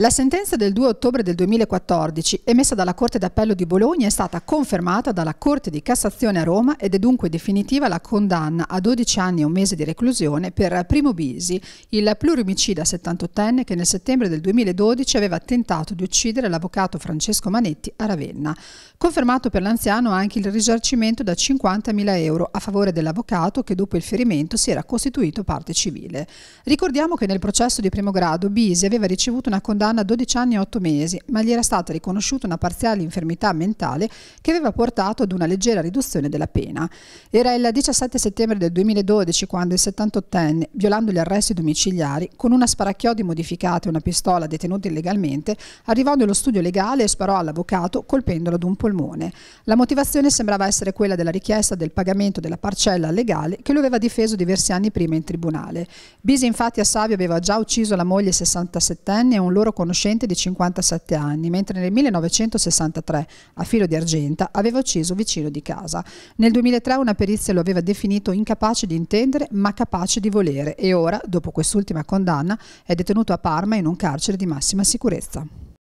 La sentenza del 2 ottobre del 2014, emessa dalla Corte d'Appello di Bologna, è stata confermata dalla Corte di Cassazione a Roma ed è dunque definitiva la condanna a 12 anni e un mese di reclusione per Primo Bisi, il plurimicida 78enne che nel settembre del 2012 aveva tentato di uccidere l'avvocato Francesco Manetti a Ravenna. Confermato per l'anziano anche il risarcimento da 50.000 euro a favore dell'avvocato che dopo il ferimento si era costituito parte civile. Ricordiamo che nel processo di primo grado Bisi aveva ricevuto una condanna condanna a 12 anni e 8 mesi, ma gli era stata riconosciuta una parziale infermità mentale che aveva portato ad una leggera riduzione della pena. Era il 17 settembre del 2012 quando il 78enne, violando gli arresti domiciliari, con una sparacchiodi modificata e una pistola detenuta illegalmente, arrivò nello studio legale e sparò all'avvocato colpendolo ad un polmone. La motivazione sembrava essere quella della richiesta del pagamento della parcella legale che lo aveva difeso diversi anni prima in tribunale. Bisi infatti a Savio aveva già ucciso la moglie 67enne e un loro conoscente di 57 anni, mentre nel 1963, a filo di argenta, aveva ucciso vicino di casa. Nel 2003 una perizia lo aveva definito incapace di intendere ma capace di volere e ora, dopo quest'ultima condanna, è detenuto a Parma in un carcere di massima sicurezza.